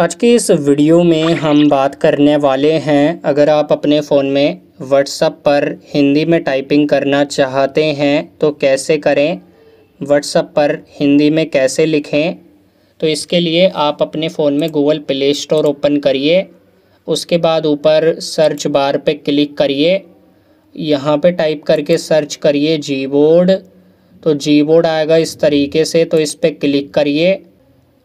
आज के इस वीडियो में हम बात करने वाले हैं अगर आप अपने फ़ोन में व्हाट्सअप पर हिंदी में टाइपिंग करना चाहते हैं तो कैसे करें व्हाट्सअप पर हिंदी में कैसे लिखें तो इसके लिए आप अपने फ़ोन में गूगल प्ले स्टोर ओपन करिए उसके बाद ऊपर सर्च बार पे क्लिक करिए यहाँ पे टाइप करके सर्च करिए जी बोर्ड तो जी बोर्ड आएगा इस तरीके से तो इस पर क्लिक करिए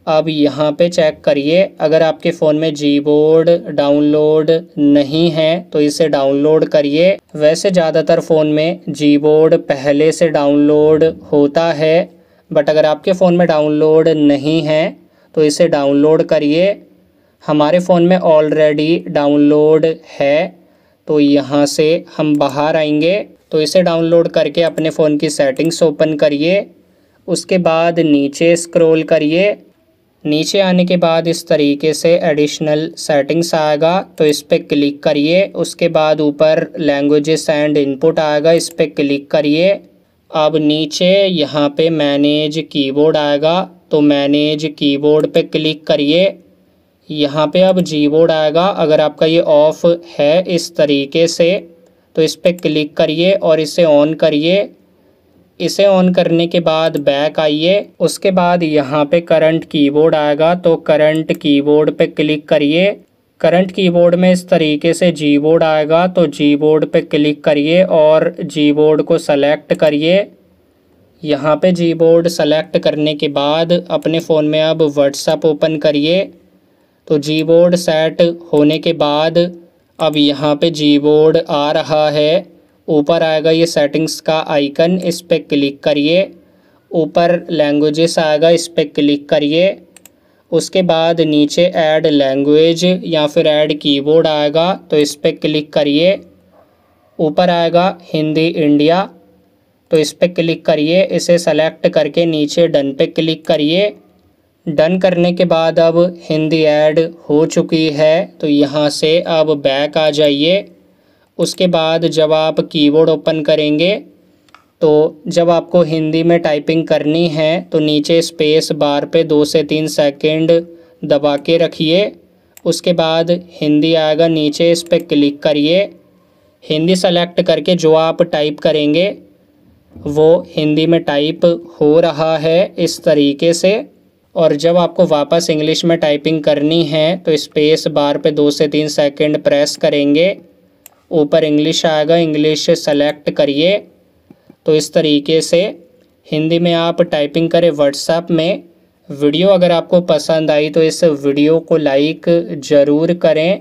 अब यहाँ पे चेक करिए अगर आपके फ़ोन में जी बोर्ड डाउनलोड नहीं है तो इसे डाउनलोड करिए वैसे ज़्यादातर फ़ोन में जी बोर्ड पहले से डाउनलोड होता है बट अगर आपके फ़ोन में डाउनलोड नहीं है तो इसे डाउनलोड करिए हमारे फ़ोन में ऑलरेडी डाउनलोड है तो यहाँ से हम बाहर आएंगे तो इसे डाउनलोड करके अपने फ़ोन की सेटिंग्स ओपन करिए उसके बाद नीचे स्क्रॉल करिए नीचे आने के बाद इस तरीके से एडिशनल सेटिंग्स आएगा तो इस पर क्लिक करिए उसके बाद ऊपर लैंग्वेजेस एंड इनपुट आएगा इस पर क्लिक करिए अब नीचे यहाँ पे मैनेज कीबोर्ड आएगा तो मैनेज कीबोर्ड पे क्लिक करिए यहाँ पे अब जी बोर्ड आएगा अगर आपका ये ऑफ़ है इस तरीके से तो इस पर क्लिक करिए और इसे ऑन करिए इसे ऑन करने के बाद बैक आइए उसके बाद यहाँ पे करंट कीबोर्ड आएगा तो करंट कीबोर्ड पे क्लिक करिए करंट कीबोर्ड में इस तरीके से जी बोर्ड आएगा तो जी बोर्ड पे क्लिक करिए और जी बोर्ड को सेलेक्ट करिए यहाँ पे जी बोर्ड सेलेक्ट करने के बाद अपने फ़ोन में अब व्हाट्सएप ओपन करिए तो जी बोर्ड सेट होने के बाद अब यहाँ पे जी बोर्ड आ रहा है ऊपर आएगा ये सेटिंग्स का आइकन इस पर क्लिक करिए ऊपर लैंग्वेजेस आएगा इस पर क्लिक करिए उसके बाद नीचे ऐड लैंग्वेज या फिर ऐड कीबोर्ड आएगा तो इस पर क्लिक करिए ऊपर आएगा हिंदी इंडिया तो इस पर क्लिक करिए इसे सेलेक्ट करके नीचे डन पे क्लिक करिए डन करने के बाद अब हिंदी ऐड हो चुकी है तो यहाँ से अब बैक आ जाइए उसके बाद जब आप कीबोर्ड ओपन करेंगे तो जब आपको हिंदी में टाइपिंग करनी है तो नीचे स्पेस बार पे दो से तीन सेकंड दबा के रखिए उसके बाद हिंदी आएगा नीचे इस पर क्लिक करिए हिंदी सेलेक्ट करके जो आप टाइप करेंगे वो हिंदी में टाइप हो रहा है इस तरीके से और जब आपको वापस इंग्लिश में टाइपिंग करनी है तो स्पेस बार पे दो से तीन सेकंड प्रेस करेंगे ऊपर इंग्लिश आएगा इंग्लिश सेलेक्ट करिए तो इस तरीके से हिंदी में आप टाइपिंग करें व्हाट्सएप में वीडियो अगर आपको पसंद आई तो इस वीडियो को लाइक ज़रूर करें